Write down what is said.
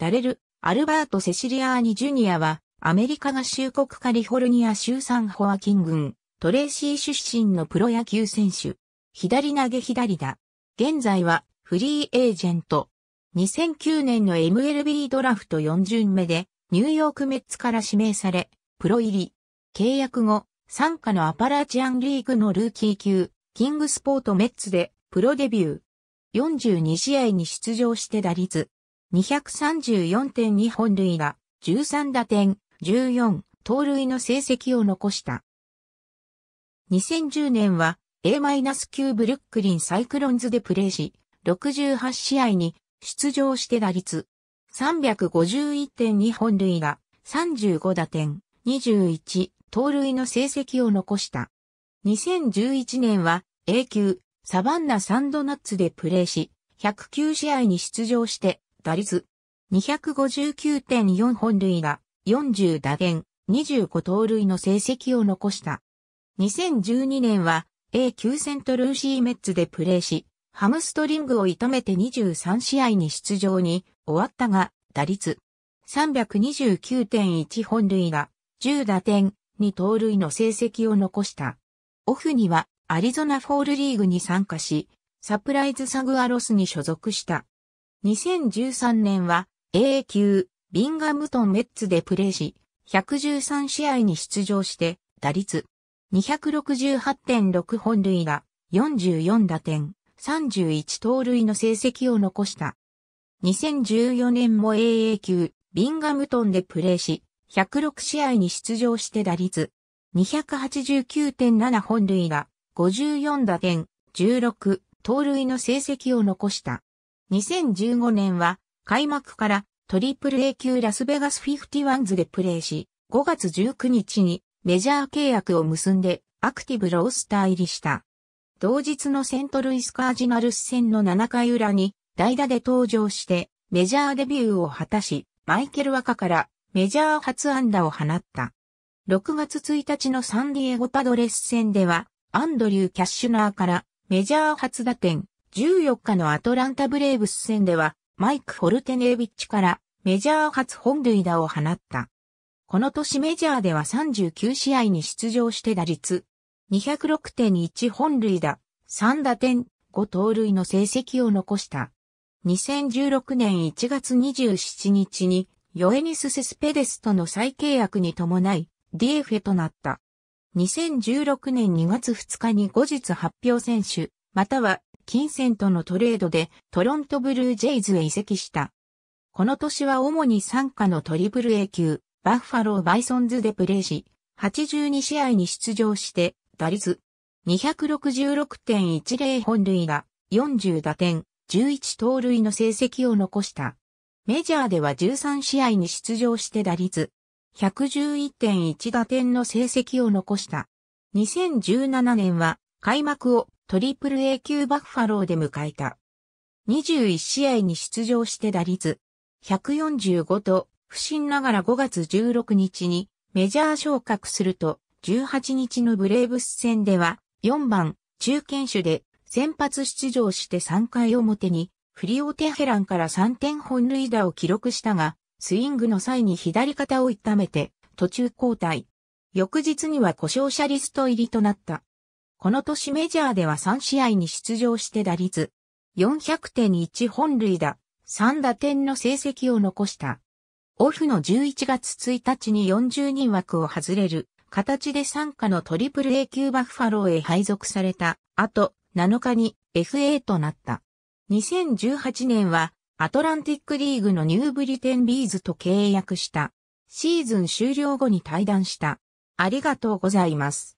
ダレル、アルバート・セシリアーニ・ジュニアは、アメリカ合衆国カリフォルニア州サンホアキン郡、トレーシー出身のプロ野球選手。左投げ左だ。現在は、フリーエージェント。2009年の MLB ドラフト4巡目で、ニューヨークメッツから指名され、プロ入り。契約後、参加のアパラチアンリーグのルーキー級、キングスポートメッツで、プロデビュー。42試合に出場して打率、234.2本塁打、13打点、14盗塁の成績を残した。2010年は A-9 ブルックリンサイクロンズでプレーし、68試合に出場して打率351.2本塁打、35打点、21盗塁の成績を残した。2011年は A 級サバンナサンドナッツでプレーし、109試合に出場して打率259.4本塁打、40打点、25盗塁の成績を残した。2012年は A 級セントルーシーメッツでプレーし、ハムストリングを痛めて23試合に出場に終わったが、打率329.1本塁打、10打点、2盗塁の成績を残した。オフにはアリゾナフォールリーグに参加し、サプライズサグアロスに所属した。2013年は AA 級ビンガムトンメッツでプレーし、113試合に出場して、打率268.6本塁打、44打点、31盗塁の成績を残した。2014年も AA 級ビンガムトンでプレーし、106試合に出場して打率289.7本塁打、54打点、16盗塁の成績を残した。2015年は開幕からトリプル A 級ラスベガス51ズでプレーし、5月19日にメジャー契約を結んでアクティブロースター入りした。同日のセントルイスカージナルス戦の7回裏に代打で登場してメジャーデビューを果たし、マイケル・ワカからメジャー初安打を放った。6月1日のサンディエゴパドレス戦では、アンドリュー・キャッシュナーからメジャー初打点、14日のアトランタブレーブス戦では、マイク・ホルテネービッチからメジャー初本塁打を放った。この年メジャーでは39試合に出場して打率206.1本塁打、3打点、5盗塁の成績を残した。2016年1月27日にヨエニス・セスペデスとの再契約に伴い d f ェとなった。2016年2月2日に後日発表選手、または金銭とのトレードでトロントブルージェイズへ移籍した。この年は主に参加のトリプル A 級、バッファロー・バイソンズでプレーし、82試合に出場して、打率266.10本塁が40打点、11盗塁の成績を残した。メジャーでは13試合に出場して打率111.1打点の成績を残した。2017年は開幕をトリプル A 級バッファローで迎えた。21試合に出場して打率145と不審ながら5月16日にメジャー昇格すると18日のブレーブス戦では4番中堅手で先発出場して3回表にフリオテヘランから3点本塁打を記録したがスイングの際に左肩を痛めて途中交代。翌日には故障者リスト入りとなった。この年メジャーでは3試合に出場して打率400.1本塁打、3打点の成績を残した。オフの11月1日に40人枠を外れる形で参加のトリプル A 級バッファローへ配属されたあと7日に FA となった。2018年はアトランティックリーグのニューブリテンビーズと契約した。シーズン終了後に対談した。ありがとうございます。